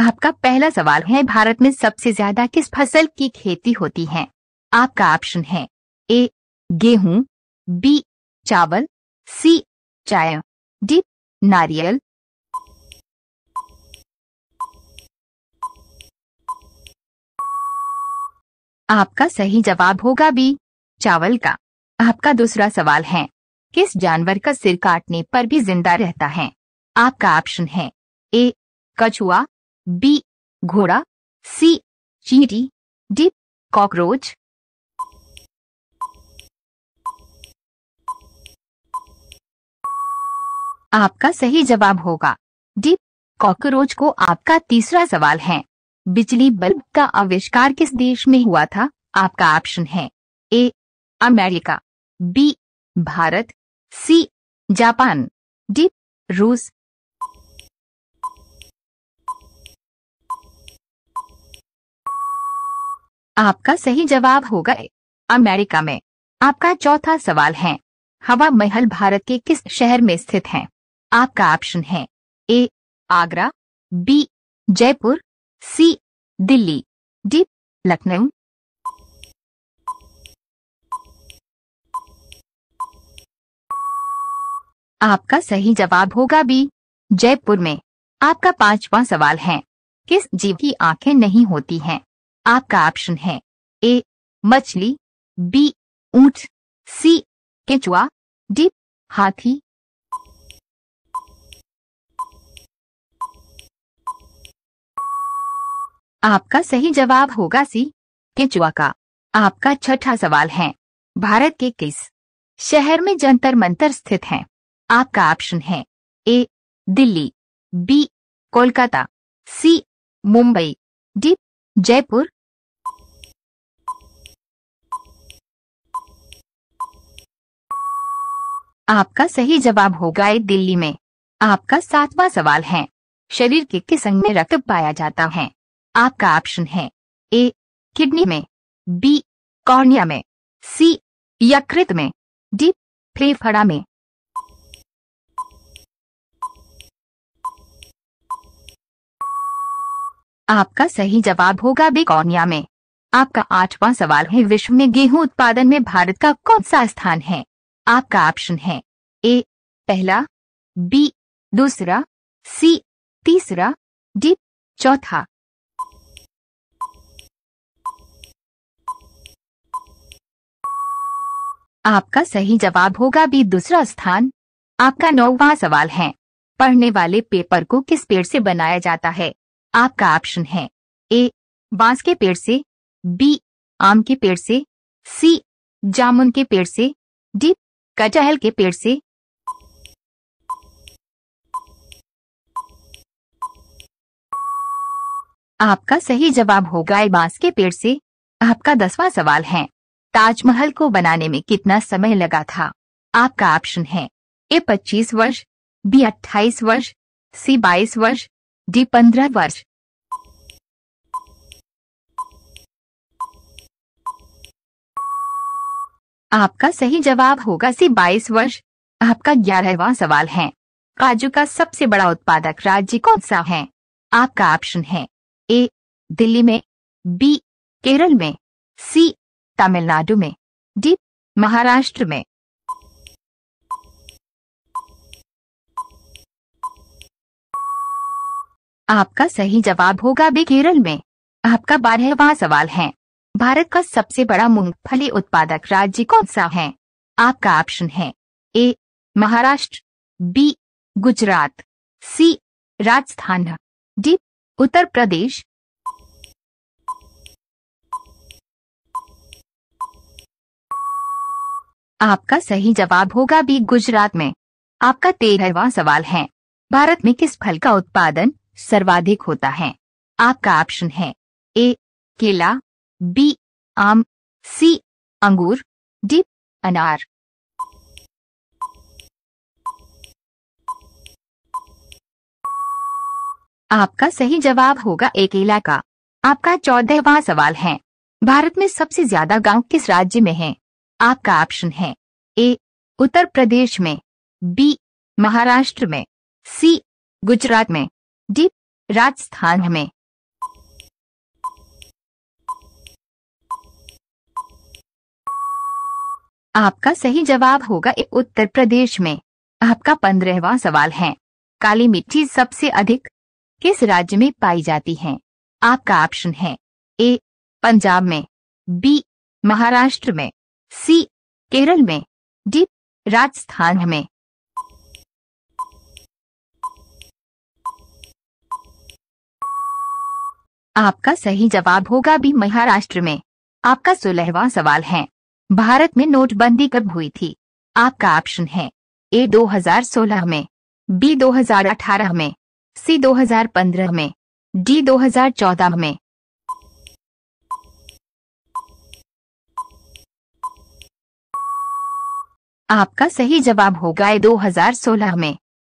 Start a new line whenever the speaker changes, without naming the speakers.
आपका पहला सवाल है भारत में सबसे ज्यादा किस फसल की खेती होती है आपका ऑप्शन है ए गेहूं बी चावल सी चाय डी नारियल आपका सही जवाब होगा बी चावल का आपका दूसरा सवाल है किस जानवर का सिर काटने पर भी जिंदा रहता है आपका ऑप्शन है ए कछुआ बी घोड़ा सी चींटी डी कॉकरोच आपका सही जवाब होगा डी कॉकरोच को आपका तीसरा सवाल है बिजली बल्ब का आविष्कार किस देश में हुआ था आपका ऑप्शन है A America B Bharat C Japan D रूस आपका सही जवाब होगा अमेरिका में आपका चौथा सवाल है हवा महल भारत के किस शहर में स्थित है आपका ऑप्शन है A Agra B Jaipur C Delhi D Lucknow आपका सही जवाब होगा बी जयपुर में आपका पांचवा सवाल है किस जीव की आंखें नहीं होती हैं? आपका ऑप्शन है ए मछली बी ऊंट सी केचुआ डी हाथी आपका सही जवाब होगा सी केचुआ का आपका छठा सवाल है भारत के किस शहर में जंतर मंतर स्थित है आपका ऑप्शन है A Delhi B Kolkata C Mumbai D Jaipur आपका सही जवाब होगा दिल्ली में आपका सातवां सवाल है शरीर के किस अंग में रक्त पाया जाता है आपका ऑप्शन है ए किडनी में बी कॉर्निया में सी यकृत में डी फेफड़ा में आपका सही जवाब होगा बेकोनिया में आपका आठवां सवाल है विश्व में गेहूं उत्पादन में भारत का कौन सा स्थान है आपका ऑप्शन है ए पहला बी दूसरा सी तीसरा डी चौथा आपका सही जवाब होगा बी दूसरा स्थान आपका नौवा सवाल है पढ़ने वाले पेपर को किस पेड़ से बनाया जाता है आपका ऑप्शन है ए बांस के पेड़ से बी आम के पेड़ से सी जामुन के पेड़ से डी कटहल के पेड़ से आपका सही जवाब होगा बांस के पेड़ से आपका दसवां सवाल है ताजमहल को बनाने में कितना समय लगा था आपका ऑप्शन है ए 25 वर्ष बी 28 वर्ष सी 22 वर्ष डी पंद्रह वर्ष आपका सही जवाब होगा सी बाईस वर्ष आपका ग्यारहवा सवाल है काजू का सबसे बड़ा उत्पादक राज्य कौन सा है आपका ऑप्शन है ए दिल्ली में बी केरल में सी तमिलनाडु में डी महाराष्ट्र में आपका सही जवाब होगा भी केरल में आपका बारहवा सवाल है भारत का सबसे बड़ा मूंगफली उत्पादक राज्य कौन सा है आपका ऑप्शन है A Maharashtra B Gujarat C Rajasthan D Uttar Pradesh आपका सही जवाब होगा बी गुजरात में आपका तेरहवा सवाल है भारत में किस फल का उत्पादन सर्वाधिक होता है आपका ऑप्शन है ए केला बी आम सी अंगूर डी अनार आपका सही जवाब होगा ए केला का आपका चौदहवा सवाल है भारत में सबसे ज्यादा गांव किस राज्य में है आपका ऑप्शन है ए उत्तर प्रदेश में बी महाराष्ट्र में सी गुजरात में डी राजस्थान में आपका सही जवाब होगा ए उत्तर प्रदेश में आपका पंद्रहवा सवाल है काली मिट्टी सबसे अधिक किस राज्य में पाई जाती है आपका ऑप्शन है ए पंजाब में बी महाराष्ट्र में सी केरल में डी राजस्थान में आपका सही जवाब होगा बी महाराष्ट्र में आपका सोलहवा सवाल है भारत में नोटबंदी कब हुई थी आपका ऑप्शन है ए 2016 में बी 2018 में सी 2015 में डी 2014 में आपका सही जवाब होगा ए 2016 में